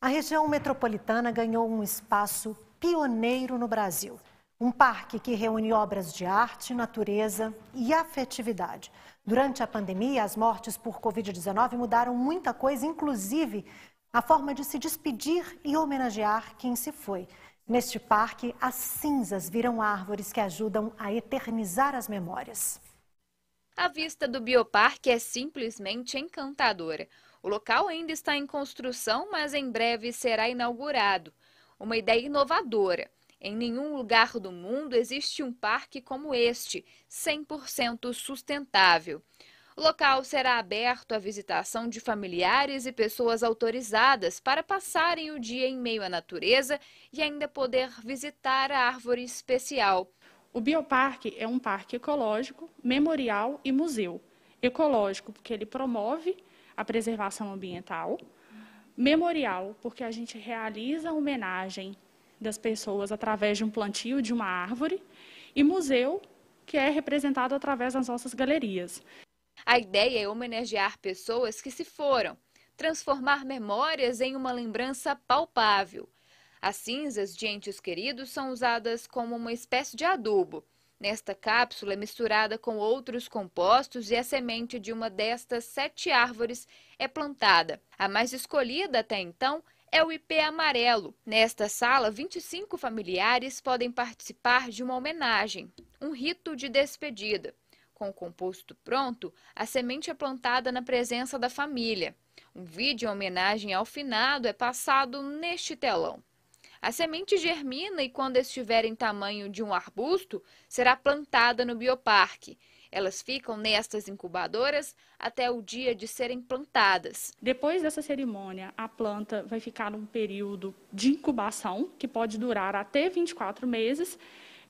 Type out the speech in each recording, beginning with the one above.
A região metropolitana ganhou um espaço pioneiro no Brasil. Um parque que reúne obras de arte, natureza e afetividade. Durante a pandemia, as mortes por Covid-19 mudaram muita coisa, inclusive a forma de se despedir e homenagear quem se foi. Neste parque, as cinzas viram árvores que ajudam a eternizar as memórias. A vista do bioparque é simplesmente encantadora. O local ainda está em construção, mas em breve será inaugurado. Uma ideia inovadora. Em nenhum lugar do mundo existe um parque como este, 100% sustentável. O local será aberto à visitação de familiares e pessoas autorizadas para passarem o dia em meio à natureza e ainda poder visitar a árvore especial. O Bioparque é um parque ecológico, memorial e museu. Ecológico, porque ele promove a preservação ambiental. Memorial, porque a gente realiza a homenagem das pessoas através de um plantio de uma árvore. E museu, que é representado através das nossas galerias. A ideia é homenagear pessoas que se foram, transformar memórias em uma lembrança palpável. As cinzas de entes queridos são usadas como uma espécie de adubo Nesta cápsula é misturada com outros compostos e a semente de uma destas sete árvores é plantada. A mais escolhida até então é o IP amarelo. Nesta sala, 25 familiares podem participar de uma homenagem, um rito de despedida. Com o composto pronto, a semente é plantada na presença da família. Um vídeo em homenagem ao finado é passado neste telão. A semente germina e, quando estiver em tamanho de um arbusto, será plantada no bioparque. Elas ficam nestas incubadoras até o dia de serem plantadas. Depois dessa cerimônia, a planta vai ficar num período de incubação, que pode durar até 24 meses.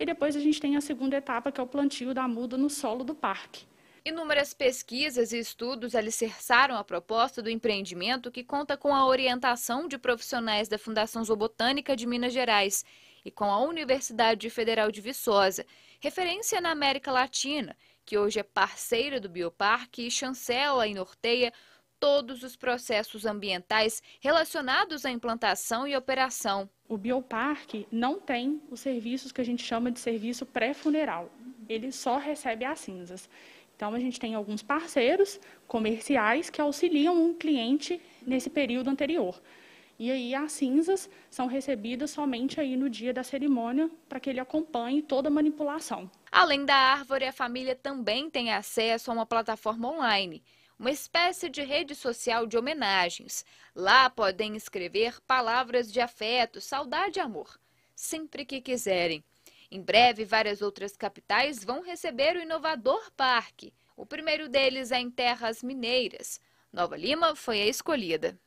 E depois a gente tem a segunda etapa, que é o plantio da muda no solo do parque. Inúmeras pesquisas e estudos alicerçaram a proposta do empreendimento que conta com a orientação de profissionais da Fundação Zoobotânica de Minas Gerais e com a Universidade Federal de Viçosa, referência na América Latina, que hoje é parceira do Bioparque e chancela e norteia todos os processos ambientais relacionados à implantação e operação. O bioparque não tem os serviços que a gente chama de serviço pré-funeral. Ele só recebe as cinzas. Então, a gente tem alguns parceiros comerciais que auxiliam o um cliente nesse período anterior. E aí as cinzas são recebidas somente aí no dia da cerimônia para que ele acompanhe toda a manipulação. Além da árvore, a família também tem acesso a uma plataforma online, uma espécie de rede social de homenagens. Lá podem escrever palavras de afeto, saudade e amor, sempre que quiserem. Em breve, várias outras capitais vão receber o inovador parque. O primeiro deles é em terras mineiras. Nova Lima foi a escolhida.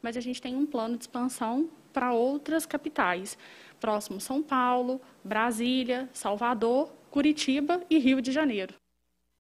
Mas a gente tem um plano de expansão para outras capitais, próximo São Paulo, Brasília, Salvador, Curitiba e Rio de Janeiro.